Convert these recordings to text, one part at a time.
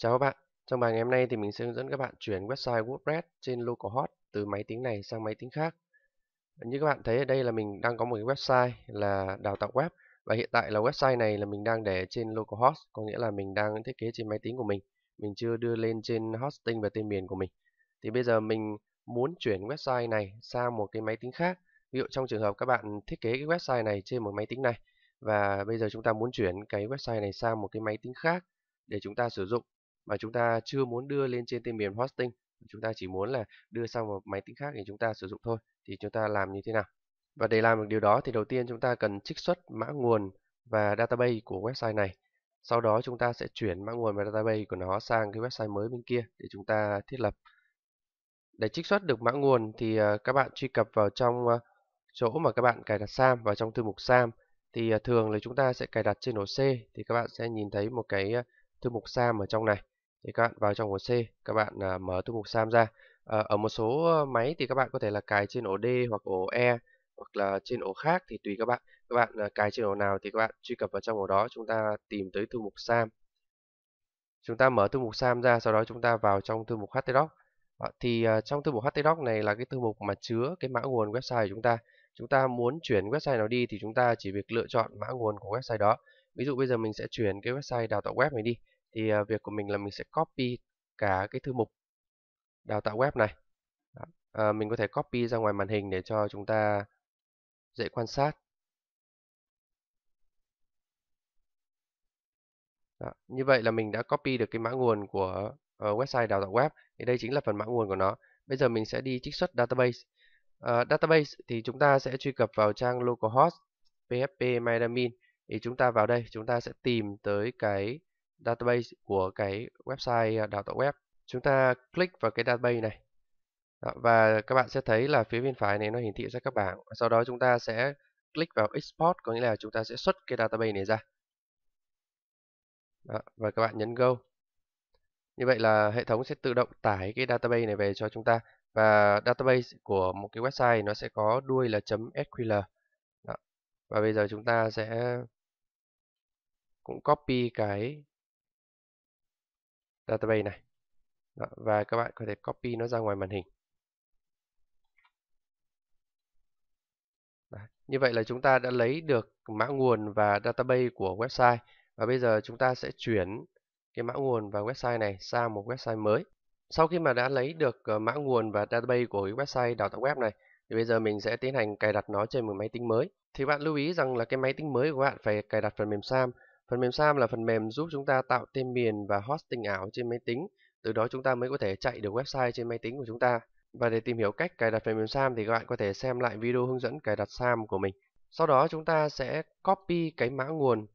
Chào các bạn, trong bài ngày hôm nay thì mình sẽ hướng dẫn các bạn chuyển website WordPress trên localhost từ máy tính này sang máy tính khác. Như các bạn thấy ở đây là mình đang có một cái website là đào tạo web và hiện tại là website này là mình đang để trên localhost, có nghĩa là mình đang thiết kế trên máy tính của mình, mình chưa đưa lên trên hosting và tên miền của mình. Thì bây giờ mình muốn chuyển website này sang một cái máy tính khác. Ví dụ trong trường hợp các bạn thiết kế cái website này trên một máy tính này và bây giờ chúng ta muốn chuyển cái website này sang một cái máy tính khác để chúng ta sử dụng mà chúng ta chưa muốn đưa lên trên tên miền hosting chúng ta chỉ muốn là đưa sang một máy tính khác để chúng ta sử dụng thôi thì chúng ta làm như thế nào và để làm được điều đó thì đầu tiên chúng ta cần trích xuất mã nguồn và database của website này sau đó chúng ta sẽ chuyển mã nguồn và database của nó sang cái website mới bên kia để chúng ta thiết lập để trích xuất được mã nguồn thì à, các bạn truy cập vào trong à, chỗ mà các bạn cài đặt SAM vào trong thư mục SAM thì à, thường là chúng ta sẽ cài đặt trên ổ C thì các bạn sẽ nhìn thấy một cái thư mục SAM ở trong này thì các bạn vào trong ổ C các bạn à, mở thư mục SAM ra à, ở một số máy thì các bạn có thể là cài trên ổ D hoặc ổ E hoặc là trên ổ khác thì tùy các bạn các bạn à, cài trên ổ nào thì các bạn truy cập vào trong ổ đó chúng ta tìm tới thư mục SAM chúng ta mở thư mục SAM ra sau đó chúng ta vào trong thư mục HTDoc à, ờ, thì à, trong thư mục HTDoc này là cái thư mục mà chứa cái mã nguồn website của chúng ta chúng ta muốn chuyển website nào đi thì chúng ta chỉ việc lựa chọn mã nguồn của website đó ví dụ bây giờ mình sẽ chuyển cái website đào tạo web này đi thì à, việc của mình là mình sẽ copy cả cái thư mục đào tạo web này À, mình có thể copy ra ngoài màn hình để cho chúng ta dễ quan sát Đó. như vậy là mình đã copy được cái mã nguồn của uh, website đào tạo web thì đây chính là phần mã nguồn của nó bây giờ mình sẽ đi trích xuất database uh, database thì chúng ta sẽ truy cập vào trang localhost php myadmin thì chúng ta vào đây chúng ta sẽ tìm tới cái database của cái website ờ, đào tạo web chúng ta click vào cái database này đó, và các bạn sẽ thấy là phía bên phải này nó hiển thị ra các bảng sau đó chúng ta sẽ click vào export có nghĩa là chúng ta sẽ xuất cái database này ra đó, và các bạn nhấn go như vậy là hệ thống sẽ tự động tải cái database này về cho chúng ta và database của một cái website nó sẽ có đuôi là .sql Đó. và bây giờ chúng ta sẽ cũng copy cái database này Đó, và các bạn có thể copy nó ra ngoài màn hình Đó, như vậy là chúng ta đã lấy được mã nguồn và database của website và bây giờ chúng ta sẽ chuyển cái mã nguồn và website này sang một website mới sau khi mà đã lấy được ờ, mã nguồn và database của cái website đào tạo web này thì bây giờ mình sẽ tiến hành cài đặt nó trên một máy tính mới thì bạn lưu ý rằng là cái máy tính mới của bạn phải cài đặt phần mềm SAM Phần mềm SAM là phần mềm giúp chúng ta tạo tên miền và hosting ảo trên máy tính, từ đó chúng ta mới có thể chạy được website trên máy tính của chúng ta. Và để tìm hiểu cách cài đặt phần mềm SAM thì các bạn có thể xem lại video hướng dẫn cài đặt SAM của mình. Sau đó chúng ta sẽ copy cái mã nguồn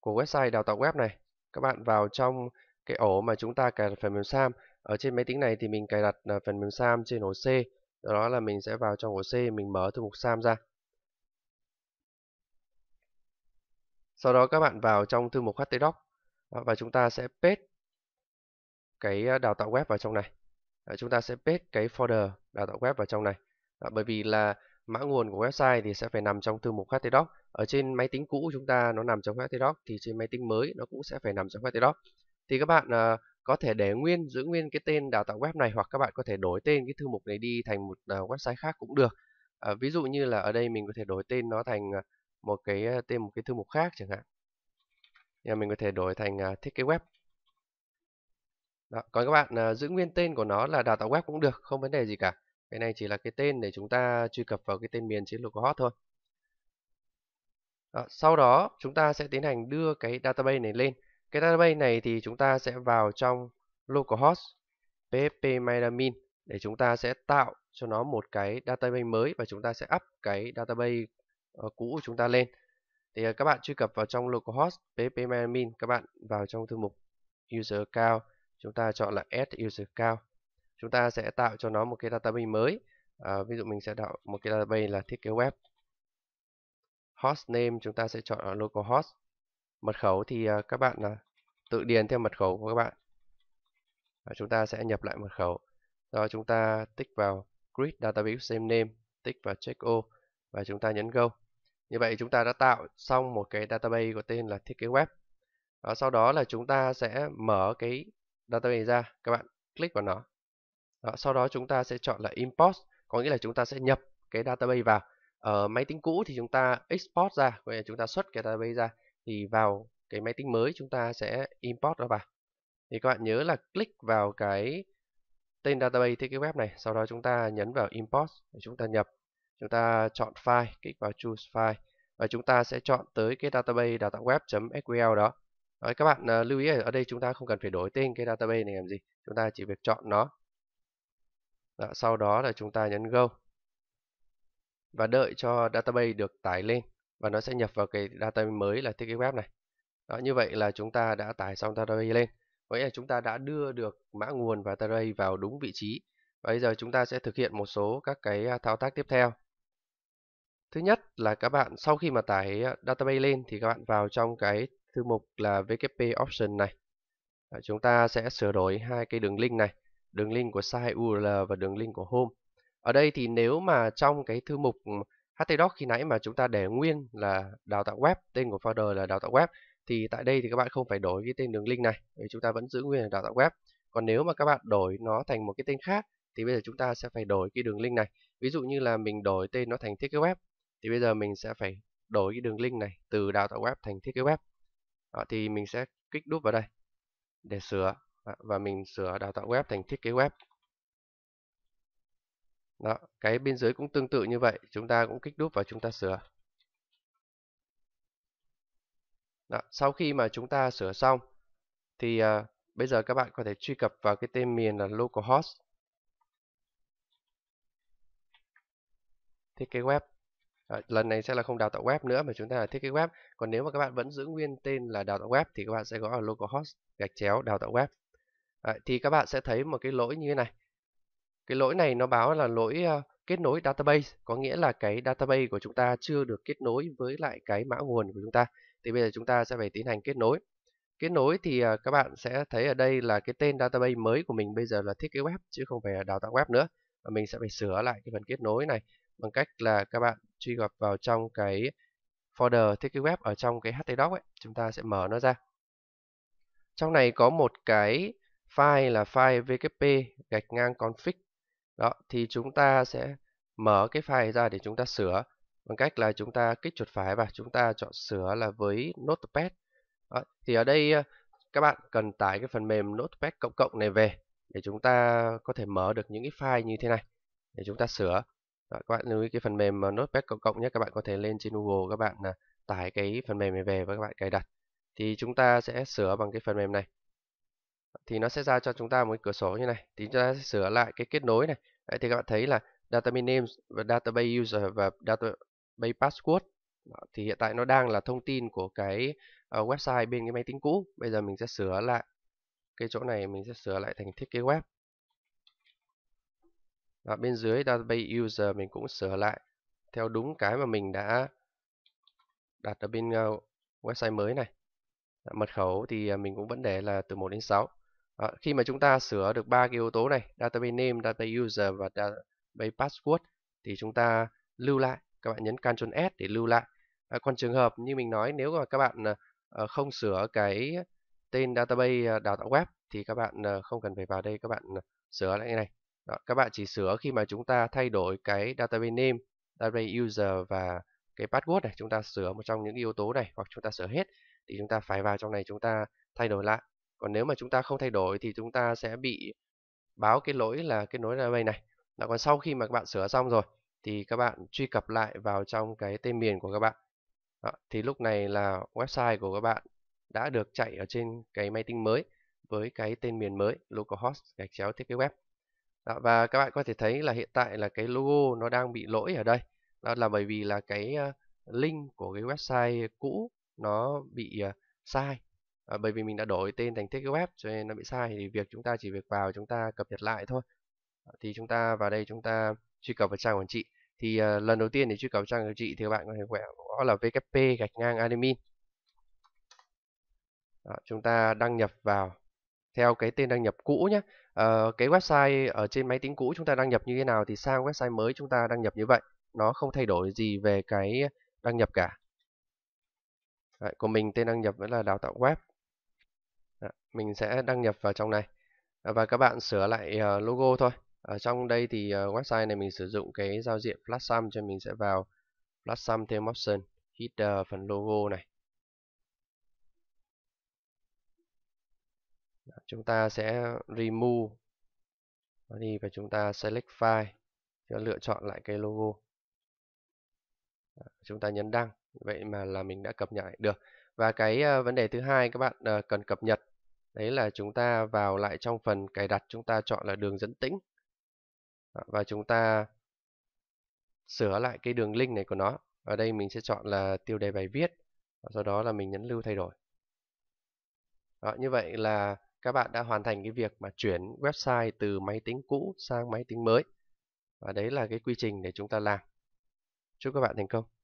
của website đào tạo web này. Các bạn vào trong cái ổ mà chúng ta cài đặt phần mềm SAM. Ở trên máy tính này thì mình cài đặt à, phần mềm SAM trên ổ C. Do đó là mình sẽ vào trong ổ C, mình mở thư mục SAM ra. Sau đó các bạn vào trong thư mục htdoc và chúng ta sẽ paste cái ờ, đào tạo web vào trong này. Chúng ta sẽ paste cái folder đào tạo web vào trong này. Bởi vì là mã nguồn của website thì sẽ phải nằm trong thư mục htdoc. Ở trên máy tính cũ chúng ta nó nằm trong htdoc thì trên máy tính mới nó cũng sẽ phải nằm trong htdoc. Thì các bạn ờ, có thể để nguyên giữ nguyên cái tên đào tạo web này hoặc các bạn có thể đổi tên cái thư mục này đi thành một ờ, website khác cũng được. Ví dụ như là ở đây mình có thể đổi tên nó thành một cái ờ, tên một cái thư mục khác chẳng hạn nhà mình có thể đổi thành à, thiết kế web đó. còn các bạn à, giữ nguyên tên của nó là đào tạo web cũng được không vấn đề gì cả cái này chỉ là cái tên để chúng ta truy cập vào cái tên miền chiến lược của hot thôi đó. sau đó chúng ta sẽ tiến hành đưa cái database này lên cái database này thì chúng ta sẽ vào trong localhost ppmyadmin để chúng ta sẽ tạo cho nó một cái database mới và chúng ta sẽ up cái database Ờ, cũ của chúng ta lên thì ờ, các bạn truy cập vào trong localhost ppmadmin các bạn vào trong thư mục user account chúng ta chọn là add user account chúng ta sẽ tạo cho nó một cái database mới à, ví dụ mình sẽ tạo một cái database là thiết kế web host name chúng ta sẽ chọn là localhost mật khẩu thì các bạn tự điền theo mật khẩu của các bạn à, chúng ta sẽ nhập lại mật khẩu rồi chúng ta tích vào grid database same name tích vào check all và chúng ta nhấn go như vậy chúng ta đã tạo xong một cái database có tên là thiết kế web. Đó, sau đó là chúng ta sẽ mở cái database ra, các bạn click vào nó. Đó, sau đó chúng ta sẽ chọn là import, có nghĩa là chúng ta sẽ nhập cái database vào. Ở máy tính cũ thì chúng ta export ra, có nghĩa là chúng ta xuất cái database ra. Thì vào cái máy tính mới chúng ta sẽ import nó vào. Thì các bạn nhớ là click vào cái tên database thiết kế web này, sau đó chúng ta nhấn vào import để chúng ta nhập chúng ta chọn file kích vào choose file và chúng ta sẽ chọn tới cái database đào tạo web.sql đó Đấy, các bạn uh, lưu ý ở đây chúng ta không cần phải đổi tên cái database này làm gì chúng ta chỉ việc chọn nó đó, sau đó là chúng ta nhấn go và đợi cho database được tải lên và nó sẽ nhập vào cái database mới là thiết kế web này đó, như vậy là chúng ta đã tải xong database lên có nghĩa là chúng ta đã đưa được mã nguồn và database vào đúng vị trí bây giờ chúng ta sẽ thực hiện một số các cái à, thao tác tiếp theo Thứ nhất là các bạn sau khi mà tải ờ, database lên thì các bạn vào trong cái thư mục là WP Option này. Ờ, chúng ta sẽ sửa đổi hai cái đường link này, đường link của site URL và đường link của home. Ở đây thì nếu mà trong cái thư mục htdoc khi nãy mà chúng ta để nguyên là đào tạo web, tên của folder là đào tạo web thì tại đây thì các bạn không phải đổi cái tên đường link này, vì chúng ta vẫn giữ nguyên là đào tạo web. Còn nếu mà các bạn đổi nó thành một cái tên khác thì bây giờ chúng ta sẽ phải đổi cái đường link này. Ví dụ như là mình đổi tên nó thành thiết kế web thì bây giờ mình sẽ phải đổi cái đường link này từ đào tạo web thành thiết kế web đó, thì mình sẽ kích đúp vào đây để sửa đó, và mình sửa đào tạo web thành thiết kế web đó cái bên dưới cũng tương tự như vậy chúng ta cũng kích đúp và chúng ta sửa đó, sau khi mà chúng ta sửa xong thì uh, bây giờ các bạn có thể truy cập vào cái tên miền là localhost thiết kế web lần này sẽ là không đào tạo web nữa mà chúng ta là thiết kế web còn nếu mà các bạn vẫn giữ nguyên tên là đào tạo web thì các bạn sẽ gõ ở localhost gạch chéo đào tạo web à, thì các bạn sẽ thấy một cái lỗi như thế này cái lỗi này nó báo là lỗi uh, kết nối database có nghĩa là cái database của chúng ta chưa được kết nối với lại cái mã nguồn của chúng ta thì bây giờ chúng ta sẽ phải tiến hành kết nối kết nối thì uh, các bạn sẽ thấy ở đây là cái tên database mới của mình bây giờ là thiết kế web chứ không phải là đào tạo web nữa và mình sẽ phải sửa lại cái phần kết nối này bằng cách là các bạn truy cập vào trong cái folder thiết kế web ở trong cái htdoc ấy, chúng ta sẽ mở nó ra. Trong này có một cái file là file wp gạch ngang config. Đó thì chúng ta sẽ mở cái file ra để chúng ta sửa bằng cách là chúng ta kích chuột phải và chúng ta chọn sửa là với notepad. Đó, thì ở đây ờ, các bạn cần tải cái phần mềm notepad cộng cộng này về để chúng ta có thể mở được những cái file như thế này để chúng ta sửa đó, các bạn lưu ý cái phần mềm Notepad cộng cộng nhé các bạn có thể lên trên Google các bạn là tải cái phần mềm này về và các bạn cài đặt thì chúng ta sẽ sửa bằng cái phần mềm này thì nó sẽ ra cho chúng ta một cái cửa sổ như này thì chúng ta sẽ sửa lại cái kết nối này Đấy, thì các bạn thấy là database name và database user và database password Đó, thì hiện tại nó đang là thông tin của cái uh, website bên cái máy tính cũ bây giờ mình sẽ sửa lại cái chỗ này mình sẽ sửa lại thành thiết kế web và bên dưới database user mình cũng sửa lại theo đúng cái mà mình đã đặt ở bên uh, website mới này ờ, mật khẩu thì ờ, mình cũng vẫn để là từ 1 đến 6 à, khi mà chúng ta sửa được ba cái yếu tố này database name database user và database password thì chúng ta lưu lại các bạn nhấn Ctrl S để lưu lại à, còn trường hợp như mình nói nếu mà các bạn à, không sửa cái tên database đào tạo web thì các bạn à, không cần phải vào đây các bạn à, sửa lại cái này đó, các bạn chỉ sửa khi mà chúng ta thay đổi cái database name, database user và cái password này chúng ta sửa một trong những yếu tố này hoặc chúng ta sửa hết thì chúng ta phải vào trong này chúng ta thay đổi lại. Còn nếu mà chúng ta không thay đổi thì chúng ta sẽ bị báo cái lỗi là kết nối database này. Đó, còn sau khi mà các bạn sửa xong rồi thì các bạn truy cập lại vào trong cái tên miền của các bạn. Đó, thì lúc này là website của các bạn đã được chạy ở trên cái máy tính mới với cái tên miền mới localhost gạch chéo thiết kế web đó, và các bạn có thể thấy là hiện tại là cái logo nó đang bị lỗi ở đây đó là bởi vì là cái ờ, link của cái website cũ nó bị ờ, sai à, bởi vì mình đã đổi tên thành tích web cho nên nó bị sai thì việc chúng ta chỉ việc vào chúng ta cập nhật lại thôi thì chúng ta vào đây chúng ta truy cập vào trang quản trị thì uh, lần đầu tiên để truy cập trang quản trị thì các bạn có thể gõ là vkp gạch ngang admin Đó, chúng ta đăng nhập vào theo cái tên đăng nhập cũ nhé Ờ, cái website ở trên máy tính cũ chúng ta đăng nhập như thế nào thì sang website mới chúng ta đăng nhập như vậy nó không thay đổi gì về cái đăng nhập cả Đấy, của mình tên đăng nhập vẫn là đào tạo web Đấy, mình sẽ đăng nhập vào trong này ờ, và các bạn sửa lại ờ, logo thôi ở trong đây thì website này mình sử dụng cái giao diện flash sum cho mình sẽ vào flash sum thêm option hit phần logo này chúng ta sẽ remove nó đi và chúng ta select file chúng ta lựa chọn lại cái logo chúng ta nhấn đăng vậy mà là mình đã cập nhật lại được và cái ờ, vấn đề thứ hai các bạn ờ, cần cập nhật đấy là chúng ta vào lại trong phần cài đặt chúng ta chọn là đường dẫn tĩnh và chúng ta sửa lại cái đường link này của nó ở đây mình sẽ chọn là tiêu đề bài viết sau đó là mình nhấn lưu thay đổi đó, như vậy là các bạn đã hoàn thành cái việc mà chuyển website từ máy tính cũ sang máy tính mới. Và đấy là cái quy trình để chúng ta làm. Chúc các bạn thành công.